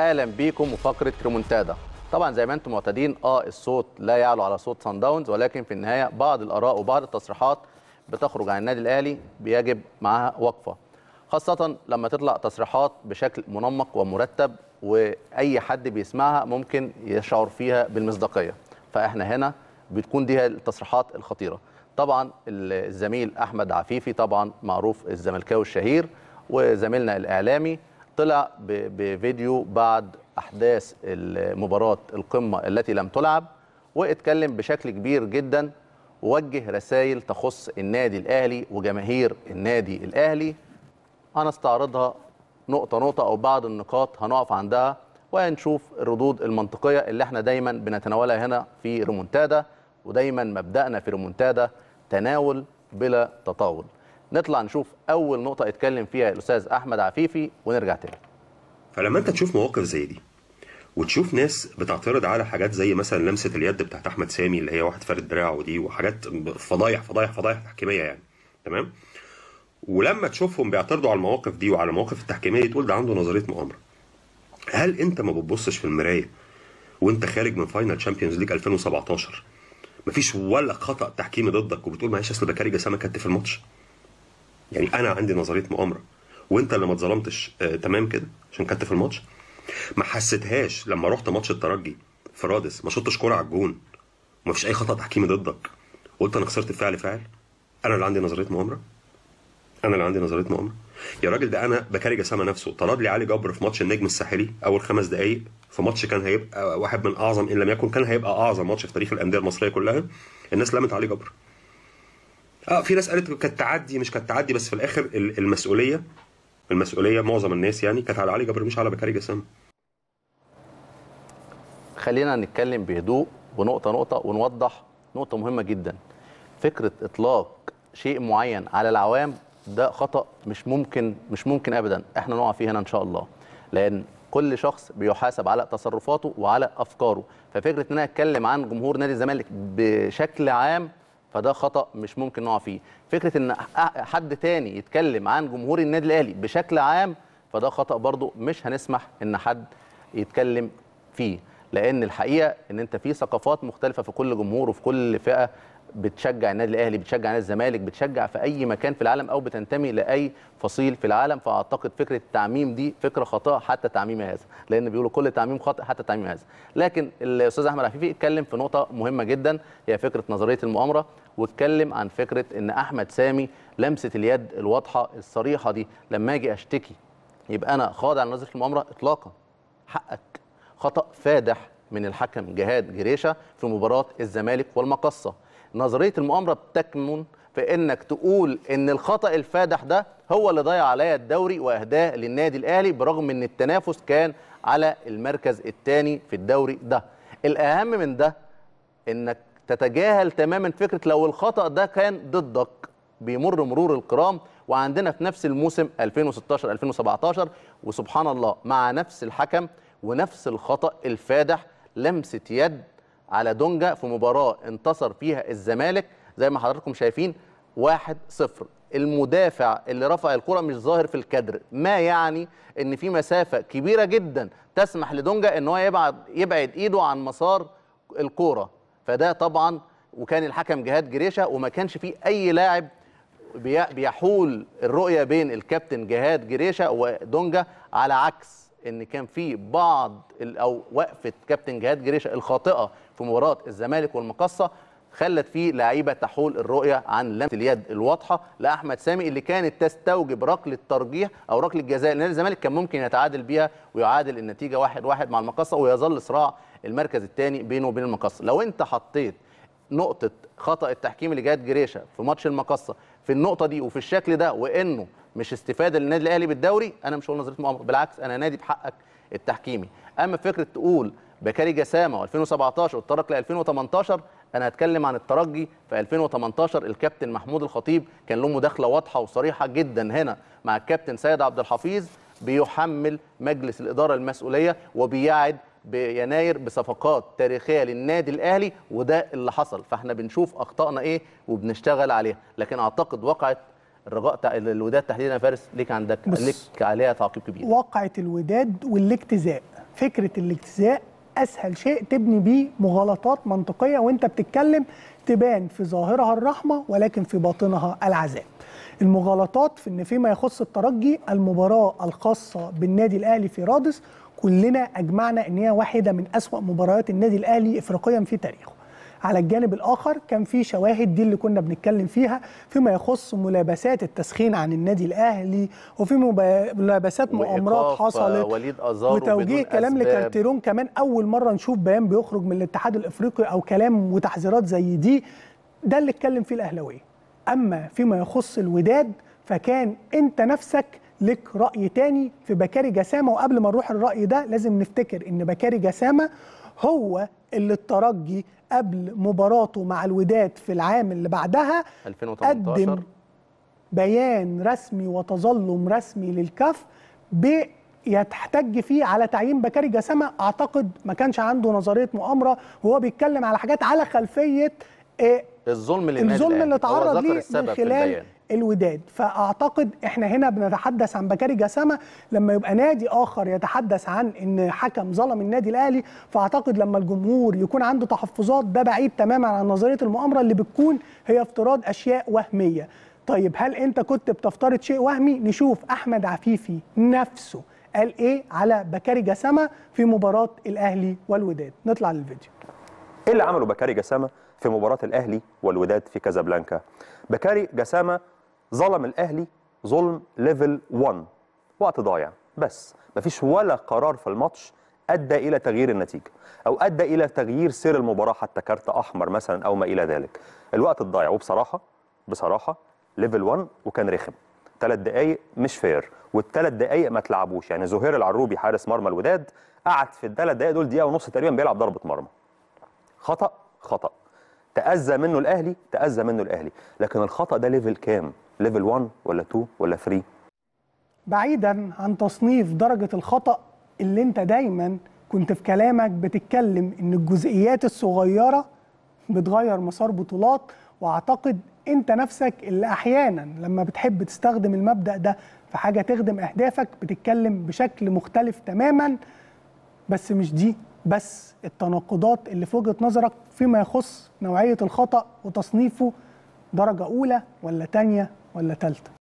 اهلا بيكم وفقره ريمونتادا طبعا زي ما انتم معتادين اه الصوت لا يعلو على صوت سان داونز ولكن في النهايه بعض الاراء وبعض التصريحات بتخرج عن النادي الاهلي بيجب معاها وقفه خاصه لما تطلع تصريحات بشكل منمق ومرتب واي حد بيسمعها ممكن يشعر فيها بالمصداقيه فاحنا هنا بتكون دي التصريحات الخطيره طبعا الزميل احمد عفيفي طبعا معروف الزملكاوي الشهير وزميلنا الاعلامي طلع بفيديو بعد احداث مباراه القمه التي لم تلعب واتكلم بشكل كبير جدا ووجه رسائل تخص النادي الاهلي وجماهير النادي الاهلي انا استعرضها نقطه نقطه او بعض النقاط هنقف عندها وهنشوف الردود المنطقيه اللي احنا دايما بنتناولها هنا في ريمونتادا ودايما مبدانا في ريمونتادا تناول بلا تطاول نطلع نشوف اول نقطه اتكلم فيها الاستاذ احمد عفيفي ونرجع تاني فلما انت تشوف مواقف زي دي وتشوف ناس بتعترض على حاجات زي مثلا لمسه اليد بتاعت احمد سامي اللي هي واحد فارد دراعه دي وحاجات فضايح فضايح فضايح تحكيميه يعني تمام ولما تشوفهم بيعترضوا على المواقف دي وعلى المواقف التحكيميه تقول ده عنده نظريه مؤامره هل انت ما بتبصش في المرايه وانت خارج من فاينل تشامبيونز ليج 2017 مفيش ولا خطا تحكيمي ضدك وبتقول معلش اصل بكاري جسامه كانت في الماتش يعني انا عندي نظريه مؤامره وانت اللي ما اتظلمتش آه تمام كده عشان كنت في الماتش ما حسيتهاش لما رحت ماتش الترجي في رادس ما شطتش كوره على الجون وما فيش اي خطا تحكيمي ضدك وقلت انا خسرت بفعل فاعل انا اللي عندي نظريه مؤامره انا اللي عندي نظريه مؤامره يا راجل ده انا بكاري جسامه نفسه طرد لي علي جبر في ماتش النجم الساحلي اول خمس دقائق في ماتش كان هيبقى واحد من اعظم ان لم يكن كان هيبقى اعظم ماتش في تاريخ الانديه المصريه كلها الناس لمت علي جبر اه في ناس قالت كانت تعدي مش كانت تعدي بس في الاخر المسؤوليه المسؤوليه معظم الناس يعني كانت على علي جبر مش على بكاري جسام خلينا نتكلم بهدوء ونقطه نقطه ونوضح نقطه مهمه جدا فكره اطلاق شيء معين على العوام ده خطا مش ممكن مش ممكن ابدا احنا نقع فيه هنا ان شاء الله لان كل شخص بيحاسب على تصرفاته وعلى افكاره ففكره ان انا اتكلم عن جمهور نادي الزمالك بشكل عام فده خطا مش ممكن نقع فيه فكره ان حد تاني يتكلم عن جمهور النادي الاهلي بشكل عام فده خطا برضو مش هنسمح ان حد يتكلم فيه لان الحقيقه ان انت في ثقافات مختلفه في كل جمهور وفي كل فئه بتشجع النادي الاهلي بتشجع نادي الزمالك بتشجع في اي مكان في العالم او بتنتمي لاي فصيل في العالم فاعتقد فكره التعميم دي فكره خاطئه حتى تعميم هذا لان بيقولوا كل تعميم خاطئ حتى تعميم هذا لكن الاستاذ احمد عفيفي اتكلم في نقطه مهمه جدا هي فكره نظريه المؤامره واتكلم عن فكره ان احمد سامي لمسه اليد الواضحه الصريحه دي لما اجي اشتكي يبقى انا خاضع لنظريه المؤامره اطلاقا حقك خطا فادح من الحكم جهاد جريشه في مباراه الزمالك والمقصه نظريه المؤامره بتكمن في انك تقول ان الخطا الفادح ده هو اللي ضيع عليا الدوري واهداه للنادي الاهلي برغم ان التنافس كان على المركز الثاني في الدوري ده الاهم من ده انك تتجاهل تماما فكره لو الخطا ده كان ضدك بيمر مرور الكرام وعندنا في نفس الموسم 2016 2017 وسبحان الله مع نفس الحكم ونفس الخطا الفادح لمسه يد على دونجا في مباراه انتصر فيها الزمالك زي ما حضراتكم شايفين 1-0 المدافع اللي رفع الكره مش ظاهر في الكادر ما يعني ان في مسافه كبيره جدا تسمح لدونجا ان هو يبعد يبعد ايده عن مسار الكوره فده طبعا وكان الحكم جهاد جريشه وما كانش فيه اي لاعب بيحول الرؤيه بين الكابتن جهاد جريشه ودونجا على عكس ان كان في بعض او وقفه كابتن جهاد جريشه الخاطئه في مباراه الزمالك والمقصه خلت فيه لعيبه تحول الرؤيه عن لمسه اليد الواضحه لاحمد سامي اللي كانت تستوجب ركله ترجيح او ركله جزاء لان الزمالك كان ممكن يتعادل بيها ويعادل النتيجه 1-1 واحد واحد مع المقصه ويظل صراع المركز الثاني بينه وبين المقصه لو انت حطيت نقطه خطا التحكيم اللي جات جريشه في ماتش المقصه في النقطه دي وفي الشكل ده وانه مش استفاده للنادي الاهلي بالدوري انا مش هقول نظريه مؤامره بالعكس انا نادي بحقك التحكيمي اما فكره تقول بكاري جسامه 2017 والطرق ل 2018 انا هتكلم عن الترجي في 2018 الكابتن محمود الخطيب كان له مداخله واضحه وصريحه جدا هنا مع الكابتن سيد عبد الحفيظ بيحمل مجلس الاداره المسؤوليه وبيعد بيناير بصفقات تاريخيه للنادي الاهلي وده اللي حصل فاحنا بنشوف اخطائنا ايه وبنشتغل عليها لكن اعتقد وقعت الرجاء الوداد تحديدا يا فارس ليك عندك ليك عليها تعقيب كبير وقعت الوداد والاجتزاء فكره الاجتزاء اسهل شيء تبني بيه مغالطات منطقيه وانت بتتكلم تبان في ظاهرها الرحمه ولكن في باطنها العذاب. المغالطات في ان فيما يخص الترجي المباراه الخاصه بالنادي الاهلي في رادس كلنا اجمعنا ان هي واحده من اسوا مباريات النادي الاهلي افريقيا في تاريخه. على الجانب الاخر كان في شواهد دي اللي كنا بنتكلم فيها فيما يخص ملابسات التسخين عن النادي الاهلي وفي ملابسات مؤامرات آه، حصلت وليد وتوجيه كلام لكارتيرون كمان اول مره نشوف بيان بيخرج من الاتحاد الافريقي او كلام وتحذيرات زي دي ده اللي اتكلم فيه الاهلاويه اما فيما يخص الوداد فكان انت نفسك لك راي تاني في بكاري جسامه وقبل ما نروح الراي ده لازم نفتكر ان بكاري جسامه هو اللي الترجي قبل مباراته مع الوداد في العام اللي بعدها 2018 قدم بيان رسمي وتظلم رسمي للكف بيتحتج فيه على تعيين بكاري جسامه اعتقد ما كانش عنده نظريه مؤامره وهو بيتكلم على حاجات على خلفيه إيه الظلم اللي الظلم يعني. اللي تعرض ليه من خلال الوداد فاعتقد احنا هنا بنتحدث عن بكاري جسامه لما يبقى نادي اخر يتحدث عن ان حكم ظلم النادي الاهلي فاعتقد لما الجمهور يكون عنده تحفظات ده بعيد تماما عن نظريه المؤامره اللي بتكون هي افتراض اشياء وهميه طيب هل انت كنت بتفترض شيء وهمي نشوف احمد عفيفي نفسه قال ايه على بكاري جسامه في مباراه الاهلي والوداد نطلع للفيديو ايه اللي عمله بكاري جسامه في مباراة الأهلي والوداد في كازابلانكا بكاري جسامة ظلم الأهلي ظلم ليفل 1 وقت ضايع بس مفيش ولا قرار في الماتش أدى إلى تغيير النتيجة أو أدى إلى تغيير سير المباراة حتى كارت أحمر مثلا أو ما إلى ذلك الوقت الضايع وبصراحة بصراحة ليفل 1 وكان رخم ثلاث دقايق مش فير والثلاث دقايق ما تلعبوش يعني زهير العروبي حارس مرمى الوداد قعد في الثلاث دقايق دول دقيقه ونص تقريبا بيلعب ضربه مرمى خطا خطا تأذى منه الأهلي تأذى منه الأهلي لكن الخطأ ده ليفل كام ليفل 1 ولا 2 ولا 3 بعيدا عن تصنيف درجة الخطأ اللي انت دايما كنت في كلامك بتتكلم ان الجزئيات الصغيرة بتغير مسار بطولات واعتقد انت نفسك اللي احيانا لما بتحب تستخدم المبدأ ده في حاجة تخدم اهدافك بتتكلم بشكل مختلف تماما بس مش دي بس التناقضات اللي في وجهه نظرك فيما يخص نوعيه الخطا وتصنيفه درجه اولى ولا ثانيه ولا ثالثه